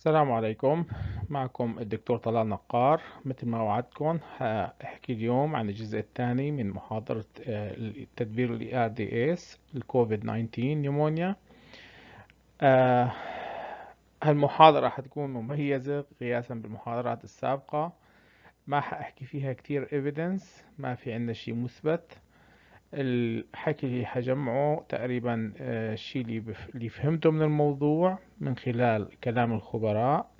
السلام عليكم معكم الدكتور طلال نقار مثل ما وعدتكم هحكي اليوم عن الجزء الثاني من محاضرة التدبير آه، ال e RDS الكوفيد 19 نيمونيا آه، هالمحاضرة حتكون مميزة قياسا بالمحاضرات السابقة ما حأحكي فيها كتير evidence ما في عندنا شي مثبت الحكي اللي حجمعه تقريبا الشيء آه، اللي فهمته من الموضوع من خلال كلام الخبراء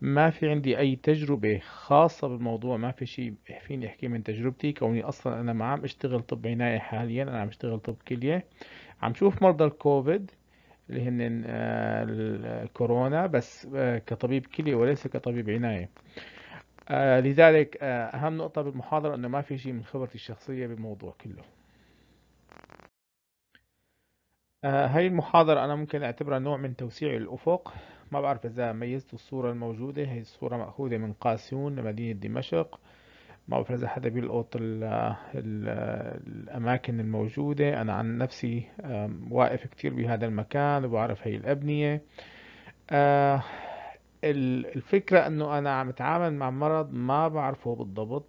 ما في عندي أي تجربة خاصة بالموضوع ما في شيء فيني أحكي من تجربتي كوني أصلا أنا ما عم أشتغل طب عناية حاليا أنا عم أشتغل طب كلية عم شوف مرضى الكوفيد اللي هن آه، الكورونا بس آه، كطبيب كلية وليس كطبيب عناية لذلك أهم نقطة بالمحاضرة أنه ما في شيء من خبرتي الشخصية بالموضوع كله آه، هاي المحاضرة أنا ممكن أعتبرها نوع من توسيع الأفق ما بعرف إذا ميزت الصورة الموجودة هي الصورة مأخوذة من قاسيون لمدينة دمشق ما بعرف إذا حدا بيلقط ال ال الأماكن الموجودة أنا عن نفسي واقف كتير بهذا المكان وبعرف هاي الأبنية آه، الفكرة أنه أنا عم أتعامل مع مرض ما بعرفه بالضبط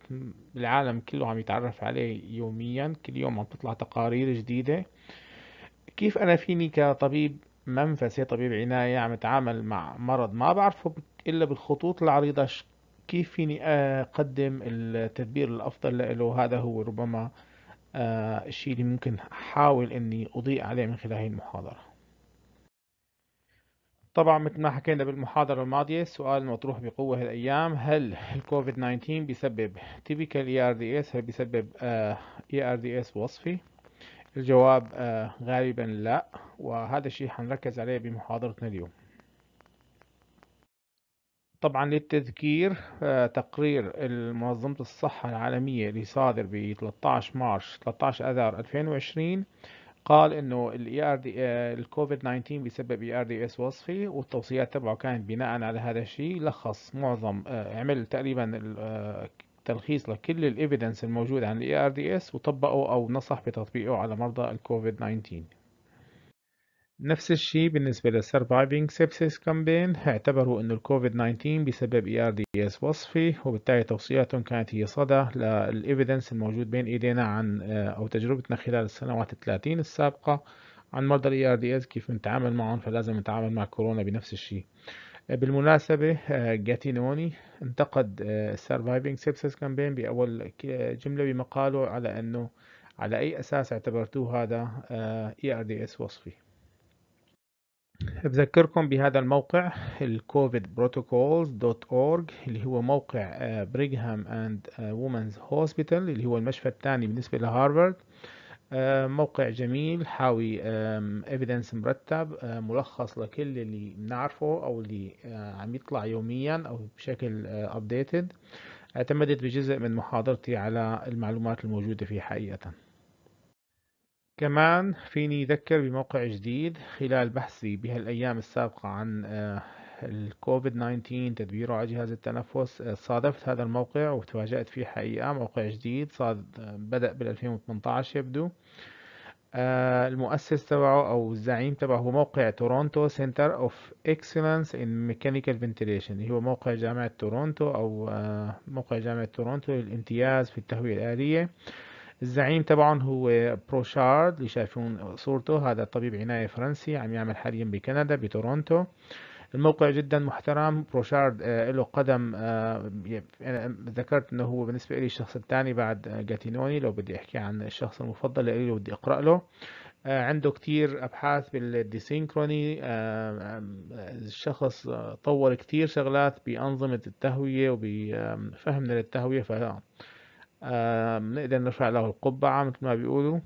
العالم كله عم يتعرف عليه يوميا كل يوم عم تطلع تقارير جديدة كيف أنا فيني كطبيب منفسي طبيب عناية عم أتعامل مع مرض ما بعرفه إلا بالخطوط العريضة كيف فيني أقدم التدبير الأفضل له هذا هو ربما آه، الشيء اللي ممكن أحاول إني أضيء عليه من خلال هذه المحاضرة طبعا مثل ما حكينا بالمحاضرة الماضية السؤال المطروح بقوة هالأيام هل الكوفيد 19 بيسبب تيبيكال اي ار دي اس هل بيسبب اي ار دي اس وصفي؟ الجواب آه، غالبا لا وهذا الشيء حنركز عليه بمحاضرتنا اليوم طبعا للتذكير آه، تقرير منظمة الصحة العالمية اللي صادر ب 13 مارش 13 اذار 2020 قال انه الاي e ار آه، دي الكوفيد 19 بسبب اي ار دي اس وصفي والتوصيات تبعه كانت بناء على هذا الشيء لخص معظم عمل تقريبا تلخيص لكل الايفيدنس الموجود عن الاي ار دي اس وطبقه او نصح بتطبيقه على مرضى الكوفيد 19 نفس الشيء بالنسبة للسرفايفنج سيبسيس كامبين اعتبروا انه الكوفيد 19 بسبب اي ار دي اس وصفي وبالتالي توصياتهم كانت هي صدى للايفيدنس الموجود بين ايدينا عن آه، او تجربتنا خلال السنوات الثلاثين السابقة عن مرضى الاي ار دي اس كيف نتعامل معهم فلازم نتعامل مع كورونا بنفس الشيء بالمناسبة آه، جاتينوني انتقد آه، Surviving سيبسس كامبين بأول جملة بمقاله على أنه على أي أساس اعتبرتوه هذا ار دي اس وصفي بذكركم بهذا الموقع اورج اللي هو موقع بريغهام اند وومنز هوسبيتال اللي هو المشفى الثاني بالنسبة لهارفارد آه، موقع جميل حاوي ايفيدنس مرتب آه، ملخص لكل اللي بنعرفه او اللي آه، عم يطلع يوميا او بشكل ابديتد اعتمدت بجزء من محاضرتي على المعلومات الموجودة فيه حقيقة كمان فيني أذكر بموقع جديد خلال بحثي بهالأيام السابقة عن الكوفيد 19 تدبيره على جهاز التنفس آه، صادفت هذا الموقع وتفاجأت فيه حقيقة موقع جديد صاد آه، بدأ بال 2018 يبدو آه، المؤسس تبعه أو الزعيم تبعه هو موقع تورونتو سنتر أوف إكسلنس إن ميكانيكال فنتيليشن هو موقع جامعة تورونتو أو موقع جامعة تورونتو للامتياز في التهوية الآلية الزعيم تبعهم هو بروشارد اللي شايفون صورته هذا طبيب عناية فرنسي عم يعمل حاليا بكندا بتورونتو الموقع جدا محترم بروشارد آه، له قدم آه، انا ذكرت انه هو بالنسبه لي الشخص الثاني بعد جاتينوني لو بدي احكي عن الشخص المفضل لي وبدي اقرا له آه، عنده كتير ابحاث بالديسينكروني الشخص طور كتير شغلات بانظمه التهويه وبفهمنا للتهويه ف نقدر نرفع له القبعه مثل ما بيقولوا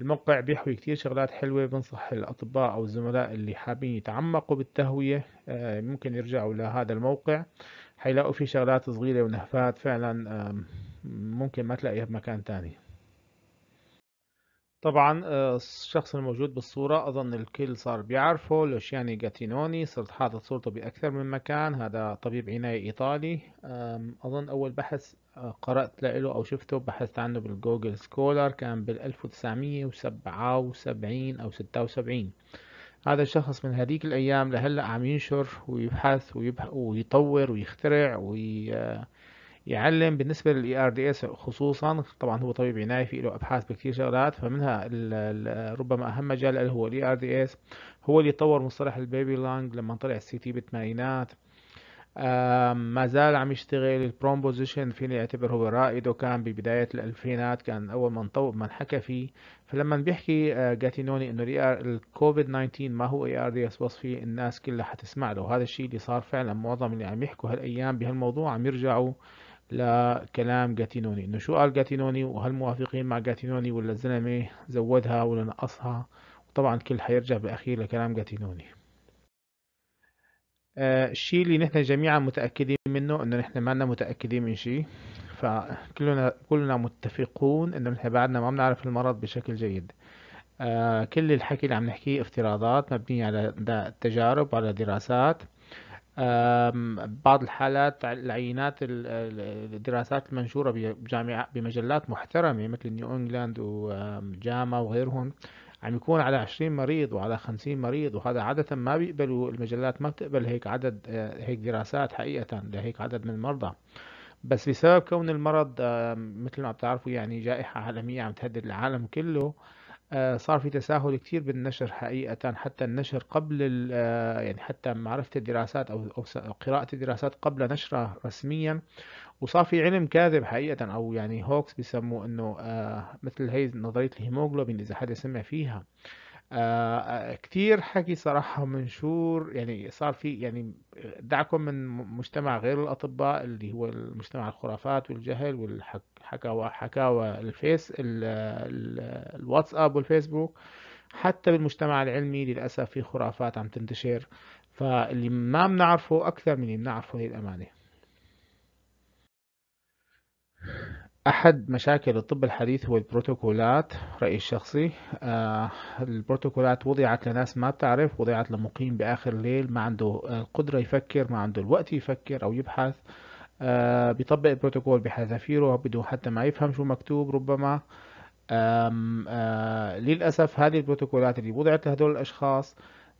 الموقع بيحوي كتير شغلات حلوة بنصح الأطباء أو الزملاء اللي حابين يتعمقوا بالتهوية آه، ممكن يرجعوا لهذا الموقع حيلاقوا فيه شغلات صغيرة ونهفات فعلا ممكن ما تلاقيها بمكان تاني طبعا آه، الشخص الموجود بالصورة أظن الكل صار بيعرفه لوشياني جاتينوني صرت حاطط صورته بأكثر من مكان هذا طبيب عناية إيطالي أظن أول بحث قرأت له أو شفته بحثت عنه بالجوجل سكولر كان بال 1977 وسبعة وسبعين أو ستة وسبعين هذا الشخص من هذيك الأيام لهلأ عم ينشر ويبحث ويبح ويطور ويخترع ويعلم بالنسبة لل ERDS خصوصا طبعا هو طبيب عناية في له أبحاث بكثير شغلات فمنها ربما أهم مجال له هو دي ERDS هو اللي طور مصطلح البيبي لانج لما طلع السي تي بالثمانينات ما زال عم يشتغل البروم بوزيشن فيني اعتبره رائده كان ببداية الألفينات كان أول من طو... من حكى فيه فلما بيحكي آه، جاتينوني إنه الكوفيد 19 e ما هو اي ار دي اس وصفي الناس كلها حتسمع له هذا الشيء اللي صار فعلا معظم اللي عم يحكوا هالأيام بهالموضوع عم يرجعوا لكلام جاتينوني إنه شو قال جاتينوني وهل موافقين مع جاتينوني ولا الزلمة زودها ولا نقصها وطبعا كل حيرجع بالأخير لكلام جاتينوني الشيء آه، اللي نحن جميعا متأكدين منه انه نحن ما متأكدين من شيء فكلنا كلنا متفقون انه نحن بعدنا ما بنعرف المرض بشكل جيد آه، كل الحكي اللي عم نحكيه افتراضات مبنية على تجارب وعلى دراسات بعض الحالات العينات الدراسات المنشورة بجامعة بمجلات محترمة مثل نيو انجلاند وجاما وغيرهم عم يكون على 20 مريض وعلى 50 مريض وهذا عادة ما بيقبلوا المجلات ما بتقبل هيك عدد آه، هيك دراسات حقيقة لهيك عدد من المرضى بس بسبب كون المرض آه، مثل ما بتعرفوا يعني جائحة عالمية عم تهدد العالم كله آه، صار في تساهل كتير بالنشر حقيقة حتى النشر قبل يعني حتى معرفة الدراسات أو قراءة الدراسات قبل نشرها رسميا وصار في علم كاذب حقيقة أو يعني هوكس بيسموه إنه آه مثل هي نظرية الهيموغلوبين إذا حدا سمع فيها آه،, آه كتير حكي صراحة منشور يعني صار في يعني دعكم من مجتمع غير الأطباء اللي هو مجتمع الخرافات والجهل والحكاوى حكاوى الفيس الواتساب والفيسبوك حتى بالمجتمع العلمي للأسف في خرافات عم تنتشر فاللي ما بنعرفه أكثر من اللي بنعرفه للامانه أحد مشاكل الطب الحديث هو البروتوكولات رأيي الشخصي آه البروتوكولات وضعت لناس ما بتعرف وضعت لمقيم بآخر الليل ما عنده القدرة يفكر ما عنده الوقت يفكر أو يبحث آه بيطبق البروتوكول بحذافيره بدون حتى ما يفهم شو مكتوب ربما آه للأسف هذه البروتوكولات اللي وضعت لهدول الأشخاص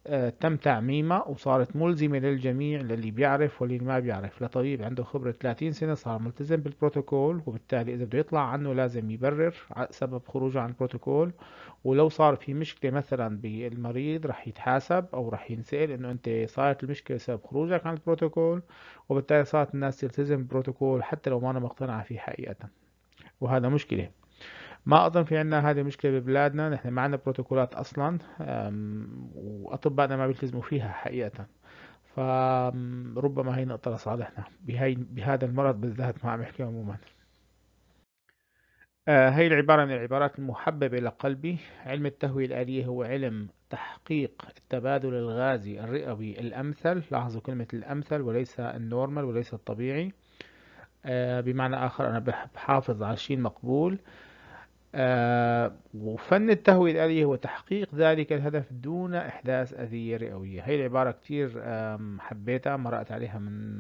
آه، تم تعميمها وصارت ملزمة للجميع للي بيعرف واللي ما بيعرف لطبيب عنده خبرة 30 سنة صار ملتزم بالبروتوكول وبالتالي إذا بده يطلع عنه لازم يبرر سبب خروجه عن البروتوكول ولو صار في مشكلة مثلا بالمريض رح يتحاسب أو رح ينسأل إنه أنت صارت المشكلة بسبب خروجك عن البروتوكول وبالتالي صارت الناس تلتزم بالبروتوكول حتى لو ما أنا مقتنعة فيه حقيقة وهذا مشكلة ما اظن في عندنا هذه المشكله ببلادنا نحن ما عندنا بروتوكولات اصلا واطبائنا ما بيلتزموا فيها حقيقه فربما هي نقطه لصالحنا بهي بهذا المرض بالذات ما عم احكي عموما آه، هي العبارة من العبارات المحببة لقلبي علم التهوية الآلية هو علم تحقيق التبادل الغازي الرئوي الأمثل لاحظوا كلمة الأمثل وليس النورمال وليس الطبيعي آه، بمعنى آخر أنا بحافظ على شيء المقبول آه وفن التهوية الآلية هو تحقيق ذلك الهدف دون إحداث أذية رئوية هي العبارة كتير حبيتها مرقت عليها من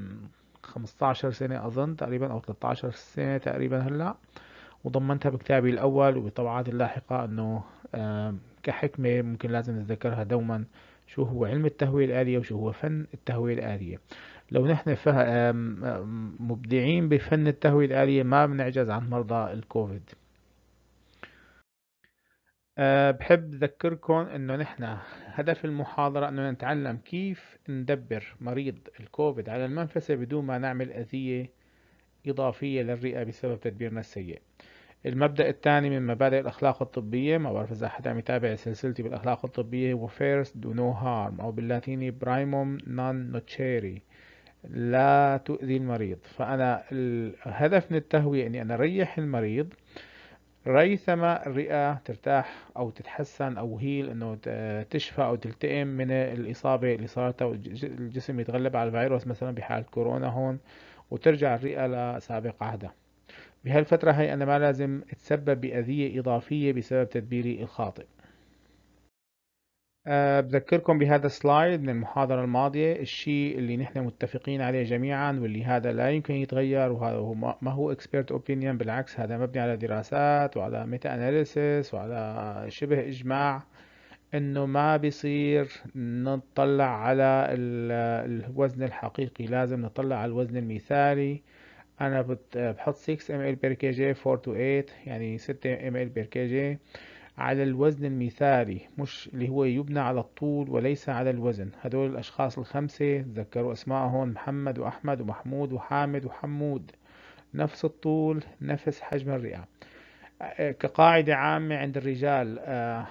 15 سنة أظن تقريبا أو 13 سنة تقريبا هلأ وضمنتها بكتابي الأول وبالطبعات اللاحقة أنه كحكمة ممكن لازم نتذكرها دوما شو هو علم التهوية الآلية وشو هو فن التهوية الآلية لو نحن مبدعين بفن التهوية الآلية ما بنعجز عن مرضى الكوفيد أه بحب أذكركم إنه نحن هدف المحاضرة إنه نتعلم كيف ندبر مريض الكوفيد على المنفسة بدون ما نعمل أذية إضافية للرئة بسبب تدبيرنا السيء. المبدأ الثاني من مبادئ الأخلاق الطبية ما بعرف إذا حدا عم يتابع سلسلتي بالأخلاق الطبية هو first دو نو هارم أو باللاتيني برايموم non نوتشيري لا تؤذي المريض فأنا الهدف من التهوية إني أنا أريح المريض ريثما الرئة ترتاح أو تتحسن أو هيل إنه تشفى أو تلتئم من الإصابة اللي أو الجسم يتغلب على الفيروس مثلا بحالة كورونا هون وترجع الرئة لسابق عهدها بهالفترة هي أنا ما لازم تسبب بأذية إضافية بسبب تدبيري الخاطئ آه، بذكركم بهذا السلايد من المحاضرة الماضية الشيء اللي نحن متفقين عليه جميعا واللي هذا لا يمكن يتغير وهذا هو ما هو expert opinion بالعكس هذا مبني على دراسات وعلى ميتا اناليسيس وعلى شبه إجماع انه ما بيصير نطلع على الوزن الحقيقي لازم نطلع على الوزن المثالي انا بحط 6 ml per kg 4 to 8 يعني 6 ml per kg على الوزن المثالي مش اللي هو يبنى على الطول وليس على الوزن هدول الأشخاص الخمسة تذكروا أسمائهم محمد وأحمد ومحمود وحامد وحمود نفس الطول نفس حجم الرئة كقاعدة عامة عند الرجال آه،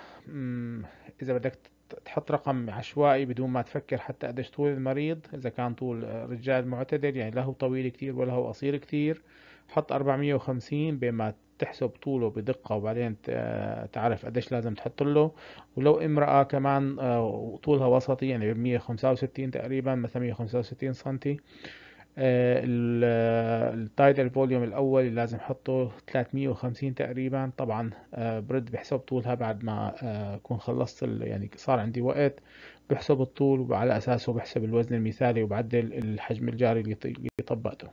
إذا بدك تحط رقم عشوائي بدون ما تفكر حتى قديش طول المريض إذا كان طول رجال معتدل يعني لا هو طويل كتير ولا هو قصير كتير حط 450 بين ما تحسب طوله بدقة وبعدين تعرف قديش لازم تحط له ولو امرأة كمان آه، طولها وسطي يعني بمية خمسة وستين تقريبا مثلا مية خمسة وستين سنتي آه، آه، التايدل فوليوم الاول اللي لازم احطه 350 تقريبا طبعا برد بحسب طولها بعد ما اكون خلصت يعني صار عندي وقت بحسب الطول وعلى اساسه بحسب الوزن المثالي وبعدل الحجم الجاري اللي طبقته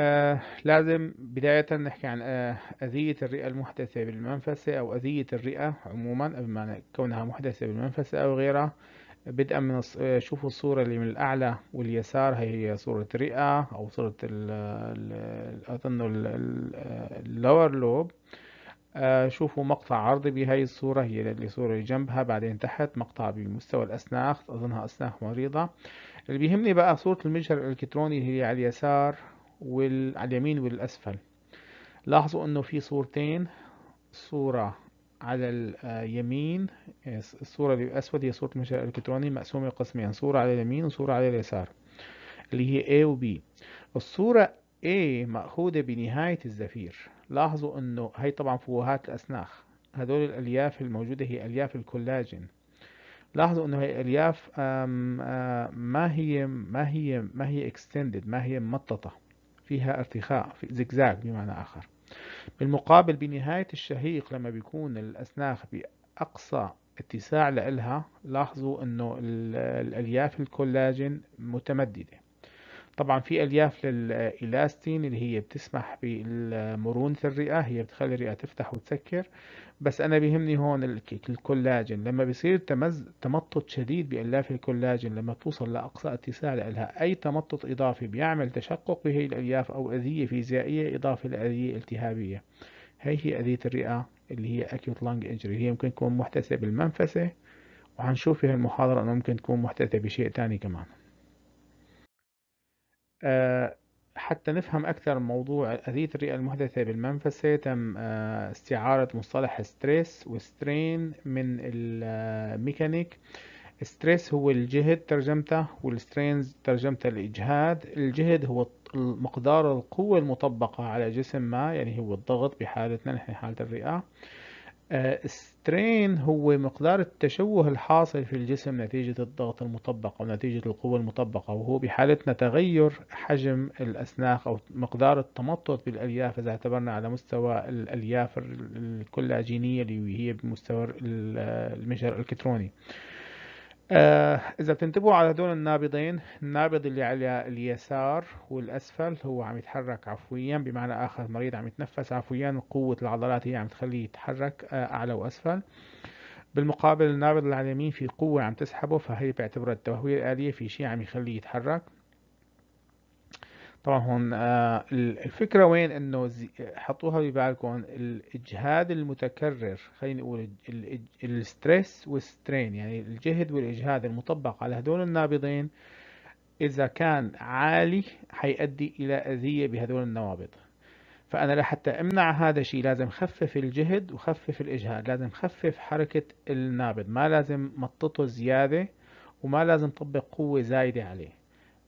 آه لازم بداية نحكي عن آه أذية الرئة المحدثة بالمنفسة أو أذية الرئة عموما بمعنى كونها محدثة بالمنفسة أو غيرها بدءا من الص... آه شوفوا الصورة اللي من الأعلى واليسار هي هي صورة رئة أو صورة ال أظن اللور لوب آه، شوفوا مقطع عرضي بهاي الصورة هي الصورة اللي جنبها بعدين تحت مقطع بمستوى الأسناخ أظنها أسناخ مريضة اللي بيهمني بقى صورة المجهر الإلكتروني اللي هي على اليسار وال... على اليمين والأسفل لاحظوا أنه في صورتين صورة على اليمين الصورة الأسود هي صورة المشروع الإلكتروني مقسومة قسمين صورة على اليمين وصورة على اليسار اللي هي A و B الصورة A مأخوذة بنهاية الزفير لاحظوا أنه هي طبعا فوهات الأسناخ هدول الألياف الموجودة هي ألياف الكولاجين لاحظوا انه هي الياف ما هي ما هي ما هي اكستندد ما هي مططه فيها ارتخاء في زجزاج بمعنى آخر بالمقابل بنهاية الشهيق لما بيكون الأسناخ بأقصى اتساع لإلها لاحظوا أنه الألياف الكولاجين متمددة طبعا في ألياف للإلاستين اللي هي بتسمح بمرونة الرئة هي بتخلي الرئة تفتح وتسكر بس انا بيهمني هون الكولاجين لما بيصير تمز... تمطط شديد بالاف الكولاجين لما توصل لاقصى اتساع لها اي تمطط اضافي بيعمل تشقق بهي الالياف او اذيه فيزيائيه اضافه لاذيه التهابيه هي هي اذيه الرئه اللي هي اكيوت لانج انجري هي ممكن تكون محدثه بالمنفسه وحنشوف في المحاضره انه ممكن تكون محدثه بشيء تاني كمان آه حتى نفهم أكثر موضوع أذية الرئة المحدثة بالمنفس تم آه، استعارة مصطلح ستريس وسترين من الميكانيك آه، ستريس هو الجهد ترجمته والسترينز ترجمته الإجهاد الجهد هو مقدار القوة المطبقة على جسم ما يعني هو الضغط بحالتنا نحن حالة الرئة سترين هو مقدار التشوه الحاصل في الجسم نتيجة الضغط المطبق أو نتيجة القوة المطبقة وهو بحالتنا تغير حجم الأسناخ أو مقدار التمطط بالألياف إذا اعتبرنا على مستوى الألياف الكلاجينية اللي هي بمستوى المجهر الإلكتروني آه إذا بتنتبهوا على هدول النابضين النابض اللي على اليسار والأسفل هو عم يتحرك عفويا بمعنى آخر المريض عم يتنفس عفويا وقوة العضلات هي عم تخليه يتحرك آه أعلى وأسفل بالمقابل النابض اللي على اليمين في قوة عم تسحبه فهي بعتبرها التهوية الآلية في شيء عم يخليه يتحرك طبعا هون آه، الفكرة وين انه حطوها ببالكم الاجهاد المتكرر خلينا نقول الستريس والسترين يعني الجهد والاجهاد المطبق على هدول النابضين اذا كان عالي حيؤدي الى اذية بهدول النوابض فانا لحتى امنع هذا الشيء لازم خفف الجهد وخفف الاجهاد لازم خفف حركة النابض ما لازم مططه زيادة وما لازم طبق قوة زايدة عليه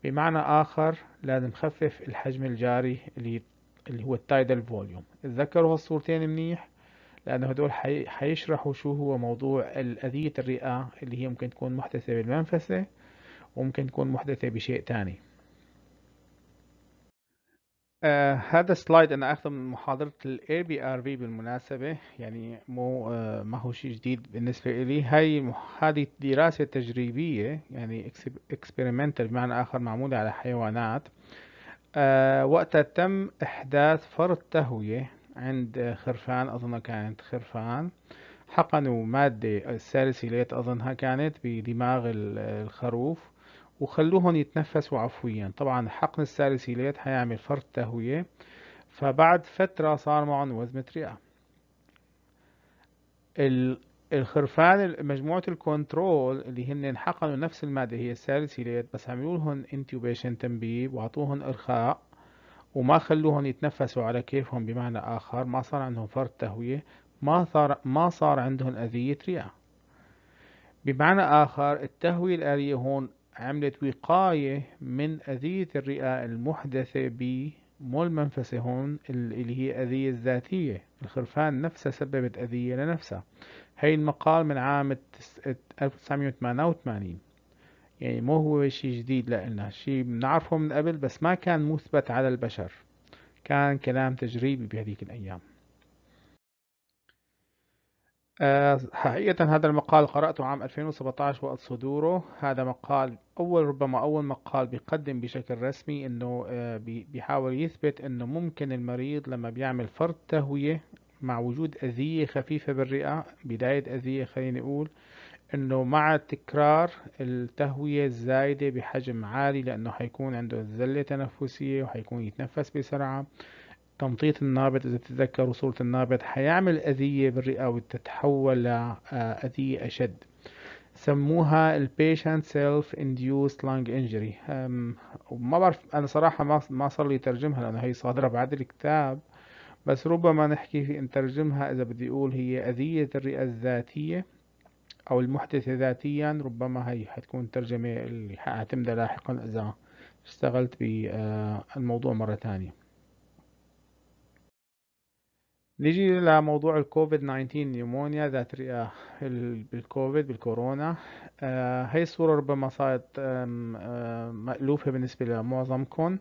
بمعنى آخر لازم نخفف الحجم الجاري اللي اللي هو التايدل فوليوم اتذكروا هالصورتين منيح لأن هدول حي... حيشرحوا شو هو موضوع أذية الرئة اللي هي ممكن تكون محدثة بالمنفسة وممكن تكون محدثة بشيء تاني آه هذا السلايد انا اخذه من محاضرة الاي بي ار في بالمناسبة يعني مو آه ما هو شيء جديد بالنسبة لي هاي هذه دراسة تجريبية يعني اكسبيرمنتال بمعنى اخر معمولة على حيوانات آه وقتها تم احداث فرط تهوية عند خرفان اظن كانت خرفان حقنوا مادة سالسيليت اظنها كانت بدماغ الخروف وخلوهم يتنفسوا عفويا طبعا حقن السالسيليات هيعمل فرط تهوية فبعد فترة صار معهم وزمة رئة الخرفان مجموعة الكنترول اللي هن حقنوا نفس المادة هي السالسيليات بس عملوا لهم انتوبيشن تنبيب وعطوهم إرخاء وما خلوهم يتنفسوا على كيفهم بمعنى آخر ما صار عندهم فرط تهوية ما صار ما صار عندهم أذية رئة بمعنى آخر التهوية الآلية هون عملت وقاية من أذية الرئة المحدثة بمول منفسة هون اللي هي أذية ذاتية الخرفان نفسها سببت أذية لنفسها هاي المقال من عام 1988 يعني مو هو شيء جديد لنا شيء بنعرفه من قبل بس ما كان مثبت على البشر كان كلام تجريبي بهذيك الأيام آه، حقيقة هذا المقال قرأته عام 2017 وقت صدوره هذا مقال أول ربما أول مقال بيقدم بشكل رسمي أنه آه، بيحاول يثبت أنه ممكن المريض لما بيعمل فرط تهوية مع وجود أذية خفيفة بالرئة بداية أذية خلينا نقول أنه مع تكرار التهوية الزايدة بحجم عالي لأنه حيكون عنده ذلة تنفسية وحيكون يتنفس بسرعة تمطيط النابض إذا تتذكروا صورة النابض حيعمل أذية بالرئة وتتحول لأذية أشد سموها البيشنت سيلف انديوس لانج انجري ما بعرف انا صراحة ما ما صار لي ترجمها لانه هي صادرة بعد الكتاب بس ربما نحكي في نترجمها اذا بدي اقول هي اذية الرئة الذاتية او المحدثة ذاتيا ربما هي حتكون الترجمة اللي حاعتمدها لاحقا اذا اشتغلت بالموضوع آه، مرة تانية نيجي لموضوع الكوفيد 19 نيمونيا ذات بالكوفيد بالكورونا هاي آه، الصورة ربما صارت آه، مألوفة بالنسبة لمعظمكم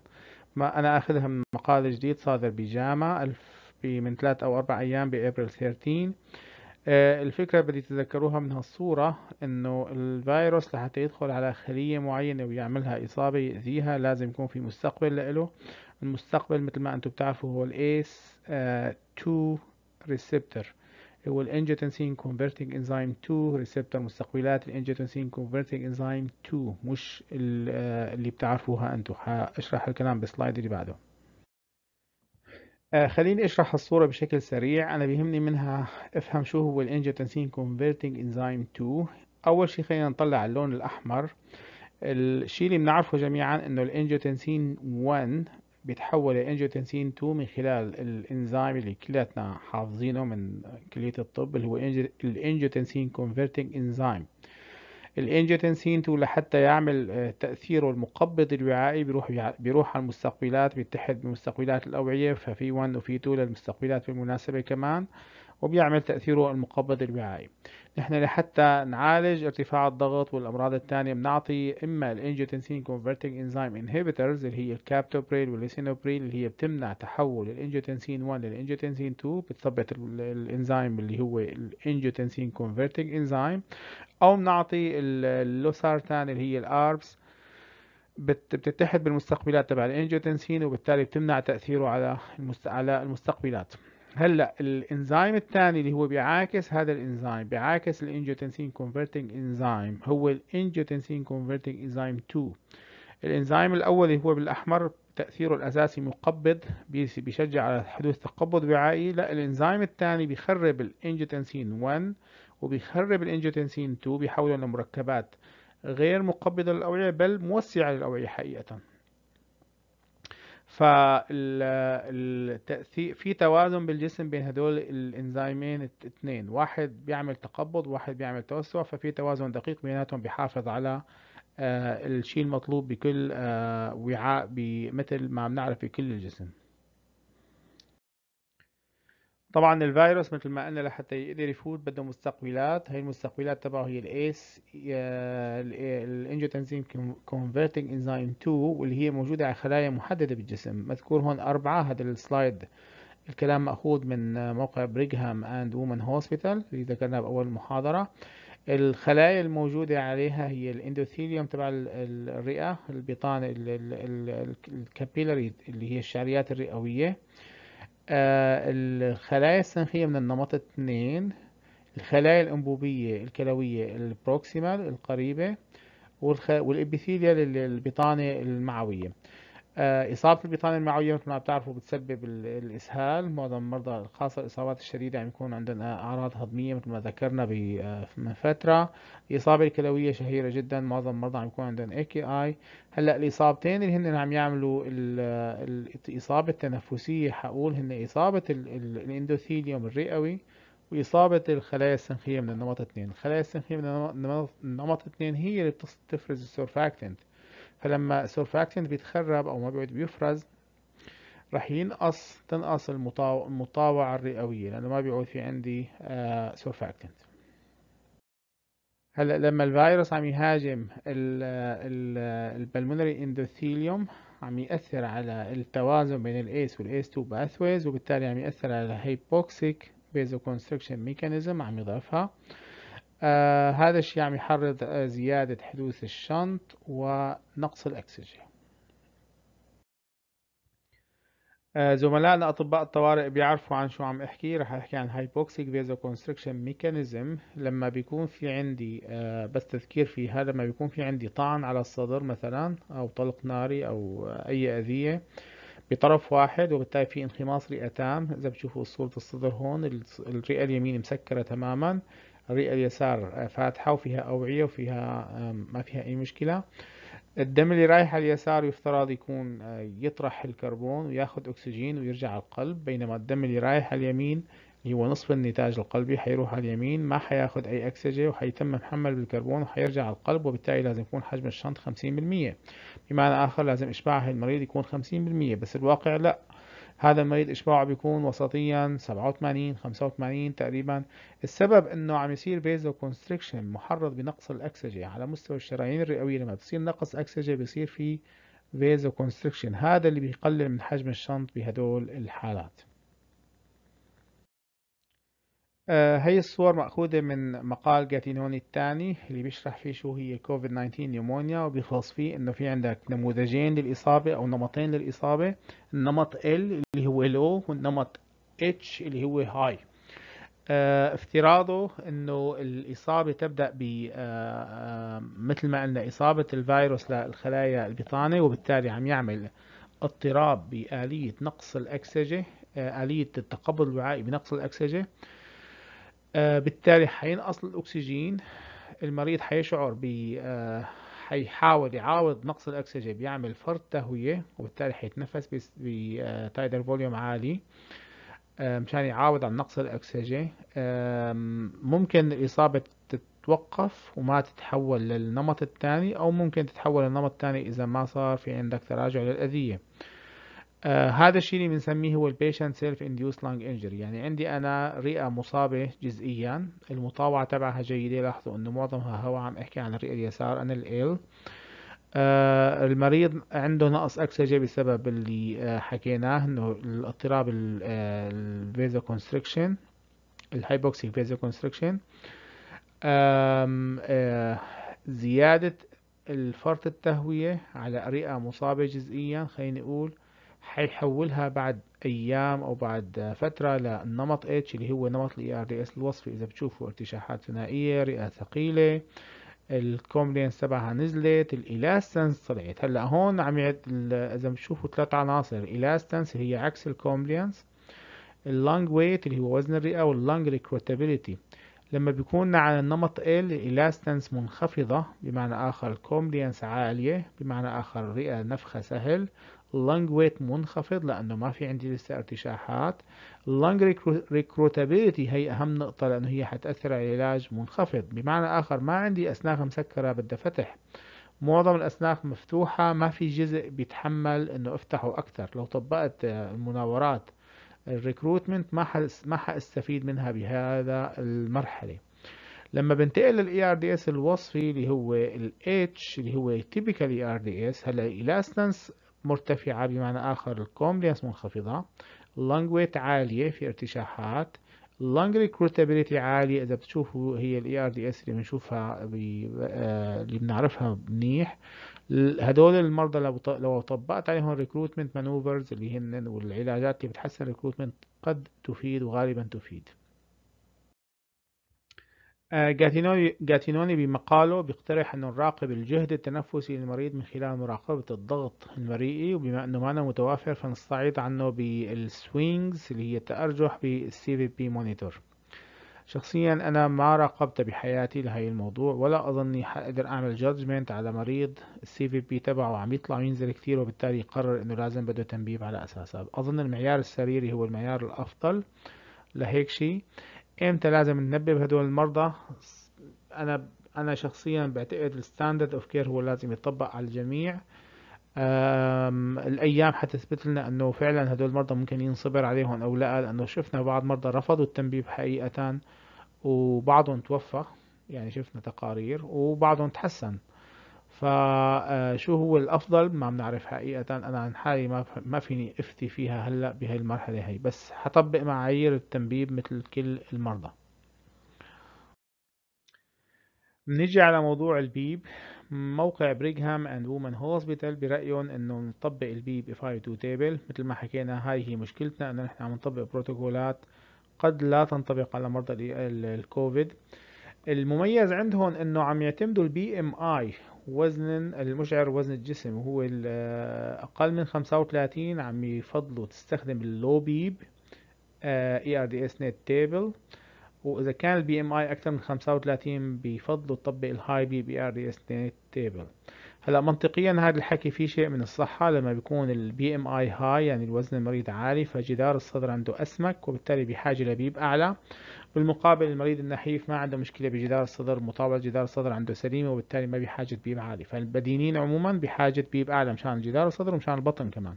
ما أنا أخذها من مقال جديد صادر بجامعة من ثلاث أو أربع أيام بأبريل 13 آه، الفكرة بدي تذكروها من هالصورة إنه الفيروس لحتى يدخل على خلية معينة ويعملها إصابة يأذيها لازم يكون في مستقبل له المستقبل مثل ما انتم بتعرفوا هو الاس 2 هو الانجوتنسين كونفرتنج انزيم 2 ريسبتر مستقبلات الانجيوتنسين كونفرتنج انزيم 2 مش اللي بتعرفوها انتم حاشرح الكلام بالسلايد اللي بعده آه خليني اشرح الصورة بشكل سريع انا بيهمني منها افهم شو هو الانجيوتنسين كونفرتنج انزيم 2 اول شيء خلينا نطلع اللون الاحمر الشيء اللي بنعرفه جميعا انه الانجيوتنسين 1 بيتحول لانجيوتنسين 2 من خلال الانزيم اللي كلاتنا حافظينه من كليه الطب اللي هو الانجيوتنسين كونفرتنج انزيم الانجيوتنسين 2 لحتى يعمل آه، تاثيره المقبض الوعائي بيروح بيروح على المستقبلات بيتحد بمستقبلات الاوعيه ففي 1 وفي 2 للمستقبلات بالمناسبه كمان وبيعمل تأثيره المقبض الوعائي نحن لحتى نعالج ارتفاع الضغط والأمراض الثانية بنعطي إما الانجيوتنسين كونفرتنج انزيم انهيبيترز اللي هي الكابتوبريل والليسينوبريل اللي هي بتمنع تحول الانجيوتنسين 1 للانجيوتنسين 2 بتثبت الانزيم اللي هو الانجيوتنسين كونفرتنج انزيم أو بنعطي اللوسارتان اللي هي الأربس بتتحد بالمستقبلات تبع الانجيوتنسين وبالتالي بتمنع تأثيره على المستقبلات هلا الانزيم الثاني اللي هو بيعاكس هذا الانزيم بيعاكس الانجيوتنسين كونفرتنج انزيم هو الانجيوتنسين كونفرتنج انزيم 2 الانزيم الاول اللي هو بالاحمر تاثيره الاساسي مقبض بيشجع على حدوث تقبض وعائي لا الانزيم الثاني بيخرب الانجيوتنسين 1 وبيخرب الانجيوتنسين 2 بيحوله لمركبات غير مقبضه للاوعيه بل موسعه للاوعيه حقيقه فالتأثير في توازن بالجسم بين هدول الانزيمين الاثنين واحد بيعمل تقبض واحد بيعمل توسع ففي توازن دقيق بيناتهم بيحافظ على آه، الشيء المطلوب بكل آه، وعاء مثل ما بنعرف بكل الجسم طبعا الفيروس مثل ما قلنا لحتى يقدر يفوت بده مستقبلات هي المستقبلات تبعه هي الايس الانجيوتنسين كونفرتنج انزيم 2 واللي هي موجوده على خلايا محدده بالجسم مذكور هون اربعه هذا السلايد الكلام مأخوذ من موقع بريغهام اند وومن هوسبيتال اللي ذكرناه بأول محاضرة الخلايا الموجودة عليها هي الاندوثيليوم تبع الرئة البطانة الكابيلاري اللي هي الشعريات الرئوية آه، الخلايا السنخية من النمط اتنين الخلايا الأنبوبية الكلوية البروكسيمال القريبة والابيثيليا للبطانة المعوية آه، إصابة البطانة المعوية مثل ما بتعرفوا بتسبب الإسهال معظم المرضى خاصة الإصابات الشديدة عم يكون عندنا أعراض هضمية مثل ما ذكرنا آه، من فترة الإصابة الكلوية شهيرة جدا معظم المرضى عم يكون عندهم اي كي اي هلا الإصابتين اللي هن عم يعملوا آه، الإصابة التنفسية حقول هن إصابة الاندوثيليوم الرئوي وإصابة الخلايا السنخية من النمط 2 الخلايا السنخية من النمط 2 هي اللي بتفرز السورفاكتنت فلما السرفاكتنت بيتخرب او ما بيعود بيفرز راح ينقص تنقص المطاوعة الرئوية لأنه ما بيعود في عندي آه، سورفاكتنت هلا لما الفيروس عم يهاجم البلمونري اندوثيليوم عم يأثر على التوازن بين الايس والايس 2 باثويز وبالتالي عم يأثر على الهيبوكسيك بيزو كونستركشن ميكانيزم عم يضعفها آه هذا الشيء عم يحرض آه زيادة حدوث الشنط ونقص الأكسجين آه زملائنا أطباء الطوارئ بيعرفوا عن شو عم أحكي رح أحكي عن هايبوكسيك فيزو كونستركشن ميكانيزم لما بيكون في عندي آه، بس تذكير فيها لما بيكون في عندي طعن على الصدر مثلا أو طلق ناري أو أي أذية بطرف واحد وبالتالي في انخماص رئتان إذا بتشوفوا صورة الصدر هون الرئة اليمين مسكرة تماما الرئة اليسار آه، فاتحة وفيها أوعية وفيها ما فيها أي مشكلة الدم اللي رايح على اليسار يفترض يكون آه، يطرح الكربون وياخد أكسجين ويرجع على القلب بينما الدم اللي رايح على اليمين اللي هو نصف النتاج القلبي حيروح على اليمين ما حياخد أي أكسجة وحيتم محمل بالكربون وحيرجع على القلب وبالتالي لازم يكون حجم الشنط 50% بمعنى آخر لازم إشباع المريض يكون 50% بس الواقع لأ هذا المريض اشباعه بيكون وسطيا 87 85 تقريبا السبب انه عم يصير فيزو كونستريكشن محرض بنقص الاكسجه على مستوى الشرايين الرئويه لما بتصير نقص اكسجه بيصير في فيزو كونستريكشن هذا اللي بيقلل من حجم الشنط بهدول الحالات آه، هي الصور مأخوذة من مقال جاتينوني الثاني اللي بيشرح فيه شو هي الكوفيد 19 نيومونيا وبيخلص فيه انه في عندك نموذجين للإصابة او نمطين للإصابة النمط L اللي هو لو والنمط H اللي هو هاي آه، افتراضه انه الإصابة تبدأ ب آه، مثل ما قلنا إصابة الفيروس للخلايا البطانة وبالتالي عم يعمل اضطراب بآلية نقص الأكسجة آلية التقبل الوعائي بنقص الأكسجة آه، بالتالي حينقص الأكسجين المريض حيشعر ب آه، حيحاول يعوض نقص الأكسجين بيعمل فرط تهوية وبالتالي حيتنفس بتايدر آه، فوليوم عالي مشان يعاوض عن نقص الأكسجين ممكن الإصابة تتوقف وما تتحول للنمط الثاني أو ممكن تتحول للنمط الثاني إذا ما صار في عندك تراجع للأذية آه هذا الشيء اللي بنسميه هو البيشنت سيلف اندوس لانج انجري يعني عندي انا رئه مصابه جزئيا المطاوعه تبعها جيده لاحظوا انه معظمها هواء عم احكي عن الرئه اليسار انا ال آه المريض عنده نقص اكسجه بسبب اللي آه حكيناه انه الاضطراب الفيزو كونستريكشن الهايبوكسيك فيزو كونستريكشن زياده الفرط التهويه على رئه مصابه جزئيا خلينا نقول حيحولها بعد ايام او بعد فتره للنمط اتش اللي هو نمط الاي ار e دي اس الوصفي اذا بتشوفوا ارتشاحات ثنائيه رئه ثقيله الكومبلينس تبعها نزلت الالاستنس طلعت هلا هون عم يعد اذا بتشوفوا ثلاث عناصر الالاستنس هي عكس الكومبلينس اللونج ويت اللي هو وزن الرئه واللونج ريكروتابيليتي لما بيكون على النمط L الإلاستنس منخفضة بمعنى آخر الكومبلينس عالية بمعنى آخر رئة نفخة سهل لونج ويت منخفض لانه ما في عندي لسه ارتشاحات لونج ريكروتابيلتي هي اهم نقطه لانه هي حتاثر على العلاج منخفض بمعنى اخر ما عندي اسناخ مسكره بدها فتح معظم الاسناخ مفتوحه ما في جزء بيتحمل انه افتحه اكثر لو طبقت آه، المناورات الريكروتمنت ما حس ما حاستفيد منها بهذا المرحله لما بنتقل للاي ار دي اس الوصفي اللي هو الاتش اللي هو تيبيكال اي ار دي اس هلا الاستنس مرتفعة بمعنى آخر الكومبلينس منخفضة لونج ويت عالية في ارتشاحات لونج ريكروتابيليتي عالية إذا بتشوفوا هي الاي ار دي اس اللي بنشوفها آه، اللي بنعرفها منيح هدول المرضى لو لو طبقت عليهم ريكروتمنت مانوفرز اللي هن والعلاجات اللي بتحسن ريكروتمنت قد تفيد وغالبا تفيد آه، جاتينوني بمقاله بيقترح أن نراقب الجهد التنفسي للمريض من خلال مراقبة الضغط المريئي وبما أنه معنا متوافر فنستعيض عنه بالسوينجز اللي هي التأرجح بالسي في بي مونيتور شخصيا أنا ما راقبت بحياتي لهي الموضوع ولا أظني حقدر أعمل جادجمنت على مريض السي في بي تبعه عم يطلع وينزل كثير وبالتالي يقرر إنه لازم بده تنبيب على أساسها أظن المعيار السريري هو المعيار الأفضل لهيك شيء امتى لازم ننبه هدول المرضى انا انا شخصيا بعتقد الستاندرد اوف كير هو لازم يطبق على الجميع الايام حتثبت لنا انه فعلا هدول المرضى ممكن ينصبر عليهم او لا لانه شفنا بعض مرضى رفضوا التنبيب حقيقه وبعضهم توفى يعني شفنا تقارير وبعضهم تحسن فشو آه، هو الافضل ما بنعرف حقيقه انا عن حالي ما ما فيني افتي فيها هلا بهي المرحله هي بس حطبق معايير التنبيب مثل كل المرضى بنيجي على موضوع البيب موقع بريغهام اند وومن هوسبيتال برأيهم انه نطبق البيب اف اي تو تيبل مثل ما حكينا هاي هي مشكلتنا انه نحن عم نطبق بروتوكولات قد لا تنطبق على مرضى الكوفيد المميز عندهم انه عم يعتمدوا البي ام اي وزن المشعر وزن الجسم هو أقل من 35 عم يفضلوا تستخدم اللو بيب آه، اي ار دي اس نت تيبل وإذا كان البي ام اي أكثر من 35 بيفضلوا تطبق الهاي بيب اي ار دي اس نت تيبل هلا منطقيا هذا الحكي فيه شيء من الصحة لما بيكون البي ام اي هاي يعني الوزن المريض عالي فجدار الصدر عنده اسمك وبالتالي بحاجة لبيب اعلى بالمقابل المريض النحيف ما عنده مشكلة بجدار الصدر مطاولة جدار الصدر عنده سليمة وبالتالي ما بحاجة بيب عالي فالبدينين عموما بحاجة بيب اعلى مشان جدار الصدر ومشان البطن كمان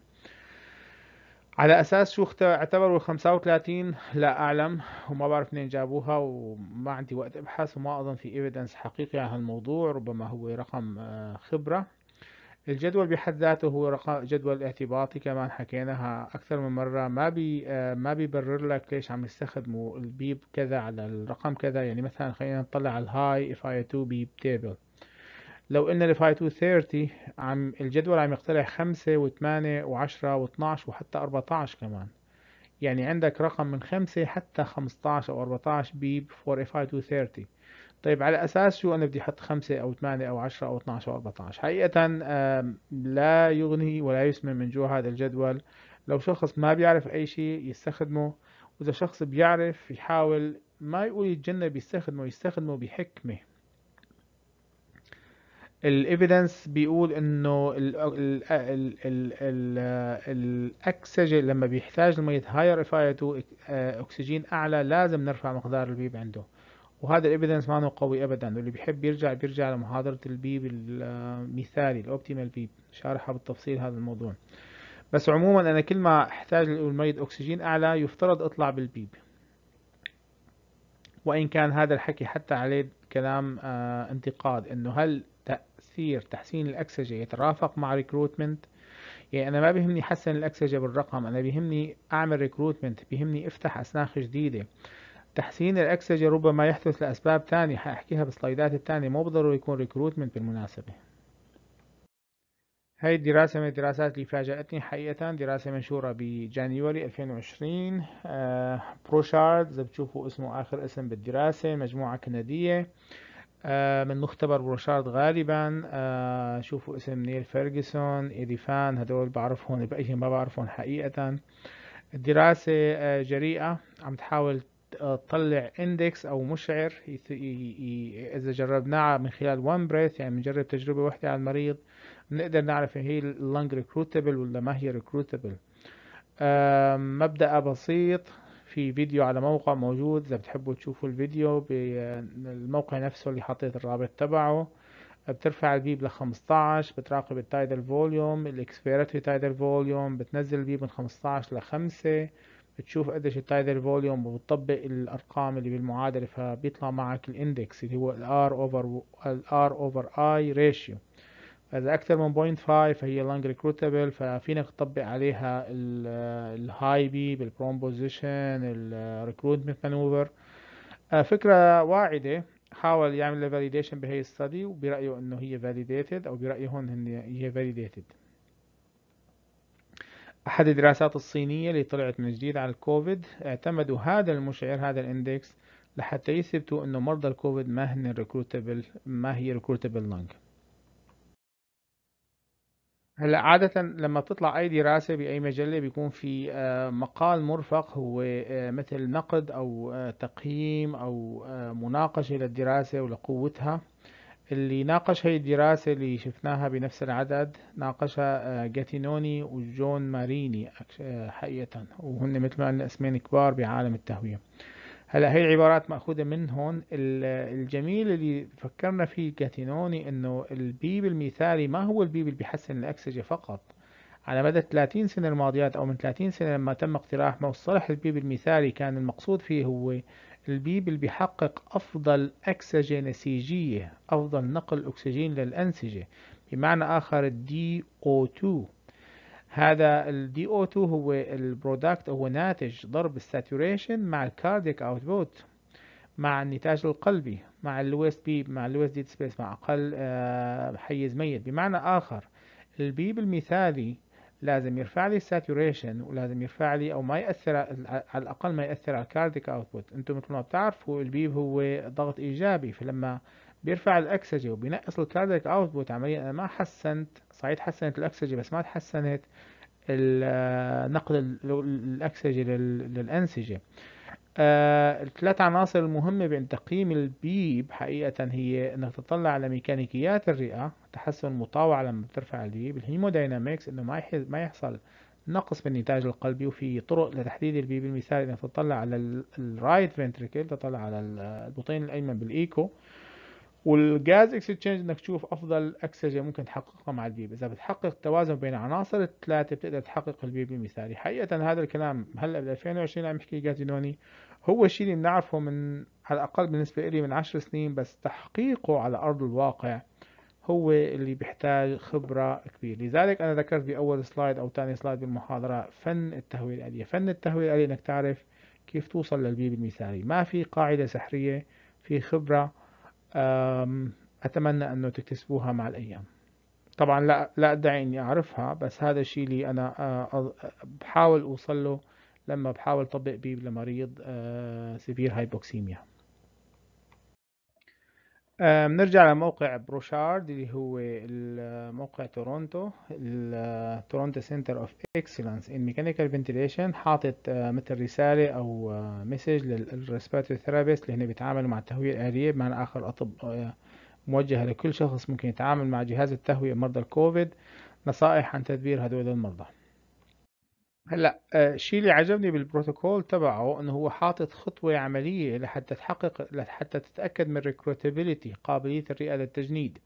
على اساس شو اعتبروا ال 35 لا اعلم وما بعرف منين جابوها وما عندي وقت ابحث وما اظن في ايفيدنس حقيقي عن هالموضوع ربما هو رقم آه، خبره الجدول بحد ذاته هو رقم جدول اعتباطي كمان حكيناها اكثر من مره ما بي آه، ما بيبرر لك ليش عم يستخدموا البيب كذا على الرقم كذا يعني مثلا خلينا نطلع على الهاي اف اي تو بيب تيبل لو قلنا لفاي 230 عم الجدول عم يقترح خمسة وثمانية وعشرة واتناش وحتى أربعتاش كمان يعني عندك رقم من خمسة حتى خمستاش أو أربعتاش بيب فور اف اي 230 طيب على أساس شو أنا بدي أحط خمسة أو ثمانية أو عشرة أو اتناش أو أربعتاش حقيقة لا يغني ولا يسمن من جوا هذا الجدول لو شخص ما بيعرف أي شيء يستخدمه وإذا شخص بيعرف يحاول ما يقول يتجنب يستخدمه يستخدمه بحكمة الايفيدنس بيقول انه الاكسجين لما بيحتاج الميت هاير افايته اكسجين اعلى لازم نرفع مقدار البيب عنده وهذا الايفيدنس ما قوي ابدا واللي بيحب يرجع بيرجع لمحاضرة البيب المثالي الاوبتيمال بيب شارحها بالتفصيل هذا الموضوع بس عموما انا كل ما احتاج الميت اكسجين اعلى يفترض اطلع بالبيب وان كان هذا الحكي حتى عليه كلام آه، انتقاد انه هل تأثير تحسين الأكسجة يترافق مع ريكروتمنت يعني أنا ما بهمني حسن الأكسجة بالرقم أنا بهمني أعمل ريكروتمنت بهمني أفتح أسناخ جديدة تحسين الأكسجة ربما يحدث لأسباب تانية حأحكيها بالسلايدات التانية مو بالضروري يكون ريكروتمنت بالمناسبة هاي الدراسة من الدراسات اللي فاجأتني حقيقة دراسة منشورة بجانيوري 2020 آه، بروشارد إذا بتشوفوا اسمه آخر اسم بالدراسة مجموعة كندية آه، من مختبر بروشارد غالبا آه، شوفوا اسم نيل فيرجسون إيديفان هدول بعرفهم الباقيين ما بعرفهم حقيقة دراسة آه، جريئة عم تحاول تطلع اندكس او مشعر اذا جربناه من خلال وان بريث يعني بنجرب تجربه واحده على المريض بنقدر نعرف هي اللنج ريكروتبل ولا ما هي ريكروتبل مبدأ بسيط في فيديو على موقع موجود اذا بتحبوا تشوفوا الفيديو بالموقع نفسه اللي حطيت الرابط تبعه بترفع البيب ل 15 بتراقب التايدل فوليوم الاكسبيرتوري تايدل فوليوم بتنزل البيب من 15 ل 5 بتشوف قديش التايدل فوليوم وبتطبق الارقام اللي بالمعادله فبيطلع معك الاندكس اللي هو الار اوفر الار اوفر اي ريشيو اذا اكثر من 0.5 فهي لانج ريكروتابل ففينا نطبق عليها الهاي بي بالبرومبوزيشن الريكروتمنت مانوفر فكره واعده حاول يعمل لها فاليديشن بهي الستدي وبرايه انه هي فاليديتد او برأيه ان هي فاليديتد احد الدراسات الصينيه اللي طلعت من جديد على الكوفيد اعتمدوا هذا المشعر هذا الاندكس لحتى يثبتوا انه مرضى الكوفيد ما هن ريكروتبل ما هي ريكروتبل لانج هلا عادة لما بتطلع أي دراسة بأي مجلة بيكون في آه، مقال مرفق هو آه، مثل نقد أو آه، تقييم أو مناقشة للدراسة ولقوتها اللي ناقش هي الدراسة اللي شفناها بنفس العدد ناقشها جاتينوني وجون ماريني حقيقة وهن مثل ما قلنا اسمين كبار بعالم التهوية هلا هي العبارات مأخوذة من هون الجميل اللي فكرنا فيه كاتينوني انه البيب المثالي ما هو البيب اللي بيحسن الأكسجة فقط على مدى 30 سنة الماضيات أو من 30 سنة لما تم اقتراح مصطلح البيب المثالي كان المقصود فيه هو البيب اللي بيحقق أفضل أكسجة نسيجية أفضل نقل أكسجين للأنسجة بمعنى آخر الدي او 2 هذا الدي او 2 هو البرودكت هو ناتج ضرب الساتوريشن مع الكارديك اوتبوت مع النتاج القلبي مع الويست بي مع الويست ديد سبيس مع اقل آه، حيز ميت بمعنى اخر البيب المثالي لازم يرفع لي الساتوريشن ولازم يرفع لي او ما ياثر على الاقل ما ياثر على الكارديك اوتبوت انتم مثل ما بتعرفوا البيب هو ضغط ايجابي فلما بيرفع الاكسجي وبينقص الكاردياك اوتبوت عمليا انا ما حسنت صحيح حسنت الاكسجي بس ما تحسنت نقل الاكسجي للانسجه آه عناصر المهمة بين تقييم البيب حقيقة هي انك تطلع على ميكانيكيات الرئة تحسن المطاوعة لما بترفع البيب الهيموداينامكس انه ما ما يحصل نقص بالنتاج القلبي وفي طرق لتحديد البيب المثالي انك تطلع على الرايت فنتريكل تطلع على البطين الايمن بالايكو والجاز اكسشينج انك تشوف افضل اكسجه ممكن تحققها مع البيب اذا بتحقق توازن بين عناصر الثلاثه بتقدر تحقق البيب المثالي حقيقه هذا الكلام هلا بال 2020 عم يحكي جازينوني هو الشيء اللي بنعرفه من على الاقل بالنسبه لي من 10 سنين بس تحقيقه على ارض الواقع هو اللي بيحتاج خبرة كبيرة لذلك أنا ذكرت بأول سلايد أو ثاني سلايد بالمحاضرة فن التهوية الآلية فن التهوية الآلية أنك تعرف كيف توصل للبيب المثالي ما في قاعدة سحرية في خبرة أتمنى أنه تكتسبوها مع الأيام طبعا لا لا ادعي اني اعرفها بس هذا الشيء اللي انا بحاول اوصل له لما بحاول طبق بيه لمريض سيفير هايبوكسيميا بنرجع لموقع بروشارد اللي هو موقع تورونتو تورونتو سنتر اوف اكسلنس ان ميكانيكال فنتيليشن حاطط آه، مثل رساله او آه، مسج للريسبيرتوري ثيرابيست اللي هن بيتعاملوا مع التهويه الاليه بمعنى اخر اطباء آه، موجهه لكل شخص ممكن يتعامل مع جهاز التهويه مرضى الكوفيد نصائح عن تدبير هدول المرضى هلا آه، الشيء اللي عجبني بالبروتوكول تبعه انه هو حاطط خطوة عملية لحتى تحقق لحتى تتأكد من ريكروتابيلتي قابلية الرئة للتجنيد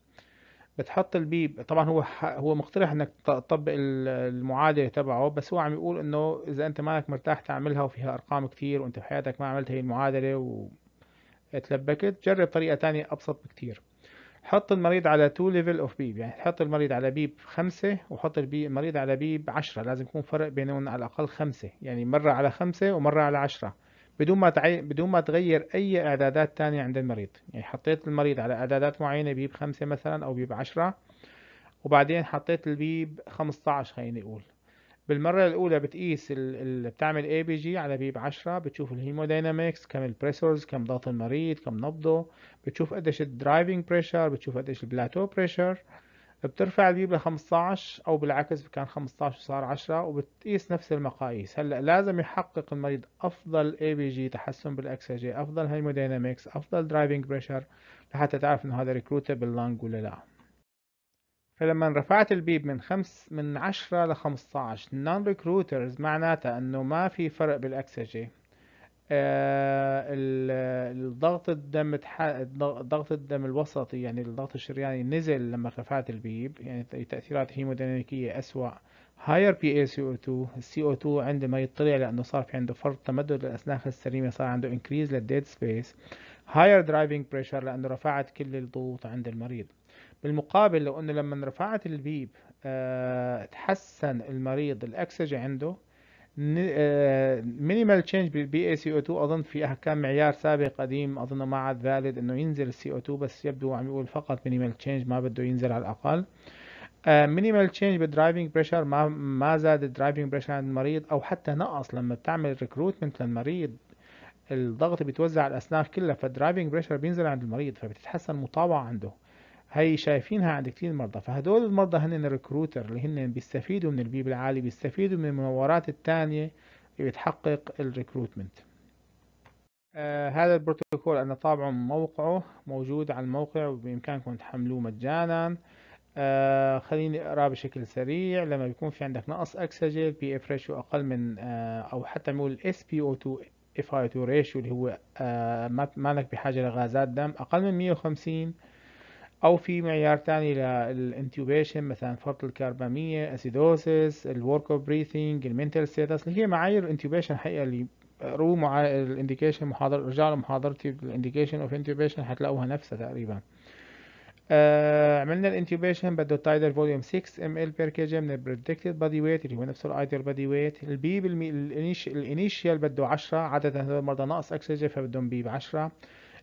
بتحط البيب طبعا هو هو مقترح انك تطبق المعادله تبعه بس هو عم يقول انه اذا انت مالك مرتاح تعملها وفيها ارقام كتير وانت بحياتك ما عملت هي المعادله وتلبكت جرب طريقه تانية ابسط بكتير حط المريض على 2 ليفل اوف بيب يعني حط المريض على بيب خمسة وحط المريض على بيب عشرة لازم يكون فرق بينهم على الأقل خمسة يعني مرة على خمسة ومرة على عشرة بدون ما تعي... بدون ما تغير أي إعدادات تانية عند المريض يعني حطيت المريض على إعدادات معينة بيب خمسة مثلا أو بيب عشرة وبعدين حطيت البيب 15 خليني أقول بالمرة الأولى بتقيس ال... ال... بتعمل اي بي جي على بيب 10 بتشوف الهيموداينامكس كم البريسورز كم ضغط المريض كم نبضه بتشوف قديش الدرايفنج بريشر بتشوف قديش البلاتو بريشر بترفع البيب ل 15 او بالعكس كان 15 وصار 10 وبتقيس نفس المقاييس هلا لازم يحقق المريض افضل اي بي جي تحسن جي افضل هيموداينامكس افضل درايفنج بريشر لحتى تعرف انه هذا ريكروتبل لانج ولا لا فلما رفعت البيب من خمس من عشرة لخمسطعش نون ريكروترز معناتها انه ما في فرق بالاكسجة آه الضغط الدم ضغط الدم الوسطي يعني الضغط الشرياني نزل لما رفعت البيب يعني تأثيرات هيموديناميكية أسوأ higher PaCO2 السي CO2 عندما يطلع لأنه صار في عنده فرط تمدد للأسناخ السليمة صار عنده increase للديد سبيس higher driving pressure لأنه رفعت كل الضغوط عند المريض بالمقابل لو انه لما رفعت البيب آه، تحسن المريض الاكسجة عنده مينيمال تشينج بالبي اي سي او 2 اظن في كان معيار سابق قديم اظن ما عاد فاليد انه ينزل السي او 2 بس يبدو عم يقول فقط مينيمال تشينج ما بده ينزل على الاقل مينيمال تشينج بالدرايفنج بريشر ما ما زاد الدرايفنج بريشر عند المريض او حتى نقص لما بتعمل ريكروتمنت للمريض الضغط بيتوزع على الاسنان كلها فالدرايفنج بريشر بينزل عند المريض فبتتحسن المطاوعه عنده هي شايفينها عند كتير مرضى فهدول المرضى هن الريكروتر اللي هن بيستفيدوا من البيب العالي بيستفيدوا من المنورات التانية اللي بتحقق الريكروتمنت آه هذا البروتوكول أنا طابعه موقعه موجود على الموقع وبإمكانكم تحملوه مجانا آه خليني أقراه بشكل سريع لما بيكون في عندك نقص أكسجة البي اف ريشيو أقل من آه أو حتى نقول اس بي او 2 اف اي 2 ريشيو اللي هو آه مالك بحاجة لغازات دم أقل من 150 او في معيار ثاني للانتوبيشن مثلا فرط الكرباميه اسيدوسيس الورك اوف بريثينج المنتال ستاتس اللي هي معايير الانتوبيشن حقيقة اللي رو مع الانديكيشن محاضر ارجع لمحاضرتي الانديكيشن اوف انتوبيشن حتلاقوها نفسها تقريبا آه عملنا الانتوبيشن بده تايدر فوليوم 6 ام ال بير كي جي من البريدكتد بادي ويت اللي هو نفسه الايدر بادي ويت البي بالانيشيال بده 10 عاده هذول المرضى ناقص اكسجين فبدهم بي ب 10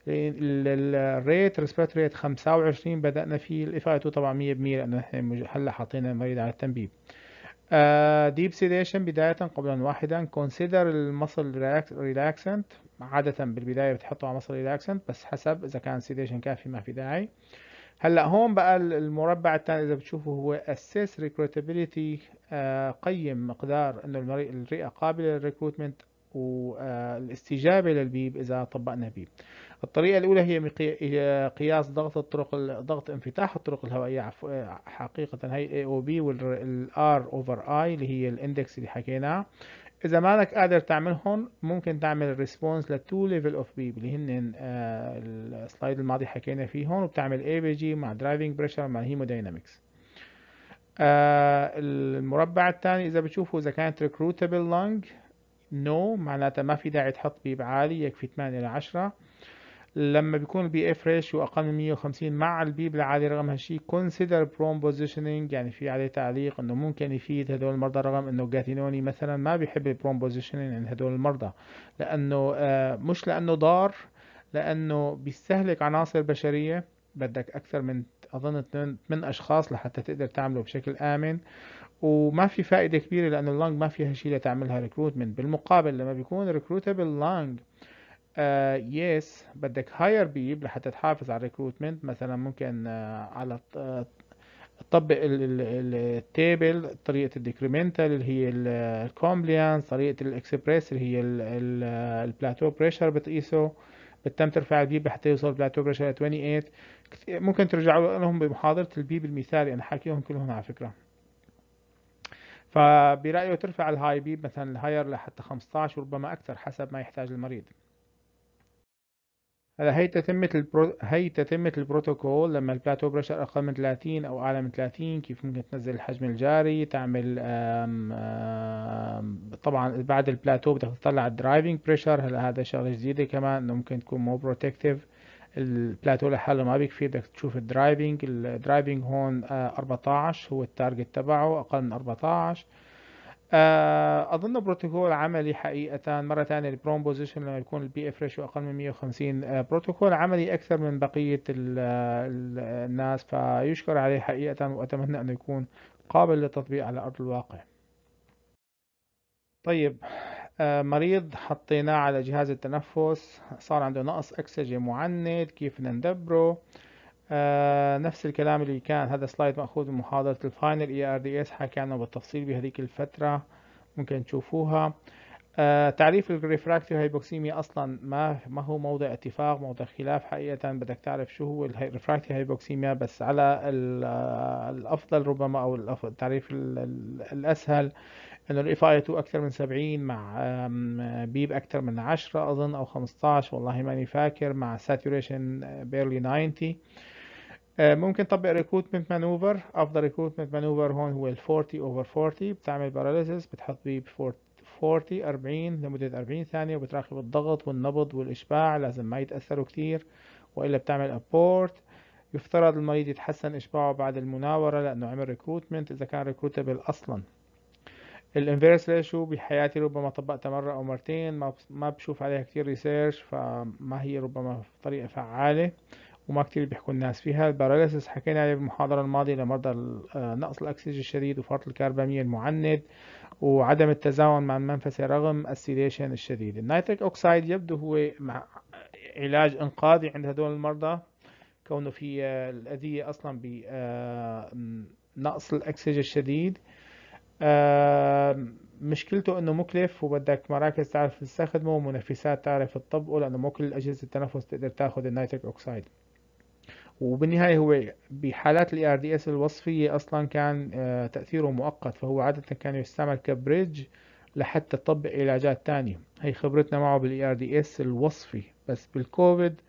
الريت ريسبات ريت 25 بدأنا فيه الاف اي 2 طبعا 100% لأن احنا هلا حاطين المريض على التنبيب ديب سيديشن بداية قبلا واحدا كونسيدر المصل ريلاكسنت عادة بالبداية بتحطه على مصل ريلاكسنت بس حسب إذا كان سيديشن كافي ما في داعي هلا هون بقى المربع الثاني إذا بتشوفوا هو اسس recruitability آه، قيم مقدار إنه الرئة قابلة للريكروتمنت والاستجابة آه، للبيب إذا طبقنا بيب الطريقة الأولى هي إلى قياس ضغط الطرق ضغط انفتاح الطرق الهوائية حقيقة هي A او بي R over I اللي هي الاندكس اللي حكيناه إذا ما لك قادر تعملهم ممكن تعمل ريسبونس two ليفل اوف بي اللي هن آه، السلايد الماضي حكينا فيهم وبتعمل A B G مع درايفنج بريشر مع هيموداينامكس آه، المربع الثاني إذا بتشوفوا إذا كانت recruitable lung نو معناتها ما في داعي تحط بيب عالي يكفي 8 إلى 10 لما بيكون البي اف ريشيو اقل من 150 مع البيب العالي رغم هالشيء كونسيدر بروم بوزيشننج يعني في عليه تعليق انه ممكن يفيد هدول المرضى رغم انه جاتينوني مثلا ما بيحب البروم بوزيشننج عند هدول المرضى لانه آه مش لانه ضار لانه بيستهلك عناصر بشريه بدك اكثر من اظن 8 اشخاص لحتى تقدر تعمله بشكل امن وما في فائده كبيره لانه اللانج ما فيها شيء لتعملها ريكروتمنت بالمقابل لما بيكون ريكروتبل لانج يس آه، بدك هاير بيب لحتى تحافظ على الريكروتمنت مثلا ممكن آه، على تطبق آه، التيبل طريقة الديكريمنتال اللي هي الكومبليانس طريقة الاكسبريس اللي هي البلاتو بريشر بتقيسه بتم ترفع البيب لحتى يوصل البلاتو بريشر 28 ممكن ترجعوا لهم بمحاضرة البيب المثالي انا حاكيهم كلهم على فكرة فبرأيه ترفع الهاي بيب مثلا الهاير لحتى 15 وربما أكثر حسب ما يحتاج المريض هلا هي تتمة البرو... هي تتمة البروتوكول لما البلاتو بريشر أقل من 30 أو أعلى من 30 كيف ممكن تنزل الحجم الجاري تعمل آم آم طبعا بعد البلاتو بدك تطلع الدرايفنج بريشر هلا هذا شغلة جديدة كمان إنه ممكن تكون مو بروتكتيف البلاتو لحاله ما بيكفي بدك تشوف الدرايفنج الدرايفنج هون 14 هو التارجت تبعه أقل من 14 آه، اظن بروتوكول عملي حقيقه مره ثانيه البروم بوزيشن لما يكون البي اف ريشيو اقل من 150 آه، بروتوكول عملي اكثر من بقيه الناس فيشكر عليه حقيقه واتمنى انه يكون قابل للتطبيق على ارض الواقع طيب آه، مريض حطيناه على جهاز التنفس صار عنده نقص اكسجين معند كيف ندبره آه نفس الكلام اللي كان هذا سلايد مأخوذ من محاضرة الفاينل اي ار دي اس حكى عنه بالتفصيل بهذيك الفترة ممكن تشوفوها آه تعريف الريفراكتيف هايبوكسيميا اصلا ما ما هو موضع اتفاق موضع خلاف حقيقة بدك تعرف شو هو الريفراكتيف هايبوكسيميا بس على آه، الافضل ربما او التعريف الاسهل انه الاف اي 2 اكثر من 70 مع بيب اكثر من 10 اظن او 15 والله ماني فاكر مع ساتوريشن بيرلي 90 آه، ممكن تطبق ريكروتمنت مانوفر افضل ريكروتمنت مانوفر هون هو ال 40 اوفر 40 بتعمل باراليسيس بتحط بيه 40 40 لمدة 40 ثانية وبتراقب الضغط والنبض والإشباع لازم ما يتأثروا كتير وإلا بتعمل أبورت يفترض المريض يتحسن إشباعه بعد المناورة لأنه عمل ريكروتمنت إذا كان ريكروتبل أصلا الانفيرس ريشيو بحياتي ربما طبقتها مرة أو مرتين ما بشوف عليها كتير ريسيرش فما هي ربما طريقة فعالة وما كتير بيحكوا الناس فيها الباراليسيس حكينا عليه بالمحاضرة الماضية لمرضى آه، نقص الأكسجين الشديد وفرط الكربامية المعند وعدم التزامن مع المنفسة رغم السيديشن الشديد النيتريك أوكسايد يبدو هو مع علاج إنقاذي عند هدول المرضى كونه في آه، الأذية أصلا بنقص آه، الأكسجين الشديد مشكلته انه مكلف وبدك مراكز تعرف تستخدمه ومنافسات تعرف تطبقه لانه مو كل اجهزه التنفس تقدر تاخذ النيتريك اوكسايد وبالنهاية هو بحالات الاي ار دي اس الوصفية اصلا كان آه، تأثيره مؤقت فهو عادة كان يستعمل كبريدج لحتى تطبق علاجات تانية هي خبرتنا معه بالاي ار دي اس الوصفي بس بالكوفيد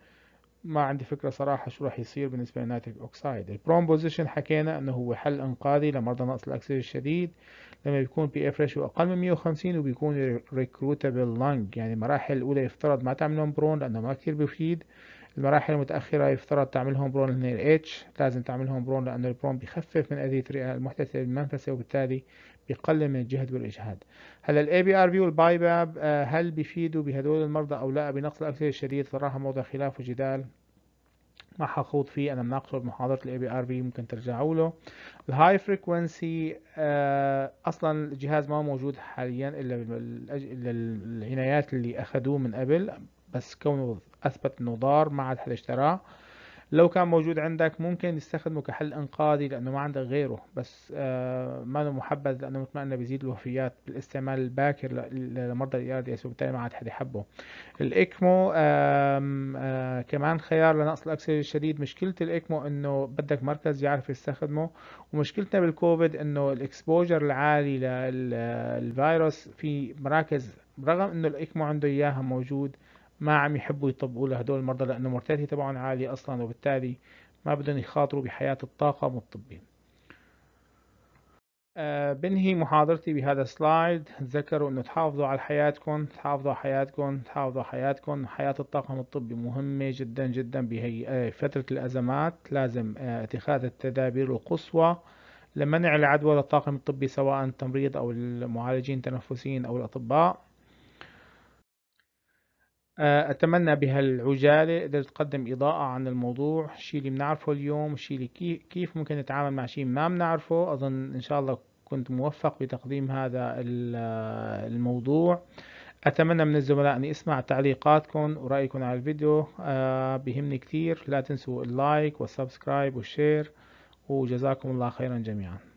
ما عندي فكرة صراحة شو راح يصير بالنسبة للنيتريك اوكسايد البرومبوزيشن حكينا انه هو حل انقاذي لمرضى نقص الاكسجين الشديد لما بيكون بي اف ريشيو اقل من 150 وبيكون ريكروتابل لانج يعني المراحل الاولى يفترض ما تعملون برون لانه ما كتير بيفيد المراحل المتأخرة يفترض تعملهم برون من ال H لازم تعملهم برون لأن البرون بيخفف من أذية الرئة المحدثة بالمنفسة وبالتالي بيقلل من الجهد والإجهاد هلا الاي بي ار بي والباي باب آه، هل بيفيدوا بهدول المرضى أو لا بنقص الأكسجين الشديد صراحة موضع خلاف وجدال ما حخوض فيه انا مناقشه بمحاضره الاي بي ار بي ممكن ترجعوا له الهاي آه، فريكونسي اصلا الجهاز ما موجود حاليا الا العنايات اللي اخذوه من قبل بس كونه أثبت أنه ضار ما عاد حدا اشتراه لو كان موجود عندك ممكن تستخدمه كحل انقاذي لانه ما عندك غيره بس آه، ما له محبذ لانه مثل ما قلنا بيزيد الوفيات بالاستعمال الباكر لمرضى الاي دي اس وبالتالي ما عاد حد يحبه الاكمو آه، كمان خيار لنقص الاكسجين الشديد مشكله الاكمو انه بدك مركز يعرف يستخدمه ومشكلتنا بالكوفيد انه الاكسبوجر العالي للفيروس في مراكز رغم انه الاكمو عنده اياها موجود ما عم يحبوا يطبقوا لهدول المرضى لأنه مرتاتي تبعهم عالية أصلا وبالتالي ما بدهم يخاطروا بحياة الطاقم الطبي أه بنهي محاضرتي بهذا السلايد تذكروا انه تحافظوا على حياتكم تحافظوا على حياتكم تحافظوا على حياتكم حياة الطاقم الطبي مهمة جدا جدا بهي آه، فترة الأزمات لازم آه، اتخاذ التدابير القصوى لمنع العدوى للطاقم الطبي سواء التمريض أو المعالجين التنفسيين أو الأطباء آه، أتمنى بهالعجالة قدرت تقدم إضاءة عن الموضوع شي اللي بنعرفه اليوم الشيء اللي كيف ممكن نتعامل مع شي ما بنعرفه أظن إن شاء الله كنت موفق بتقديم هذا الموضوع أتمنى من الزملاء أن أسمع تعليقاتكم ورأيكم على الفيديو آه، بهمني كتير لا تنسوا اللايك والسبسكرايب والشير وجزاكم الله خيرا جميعا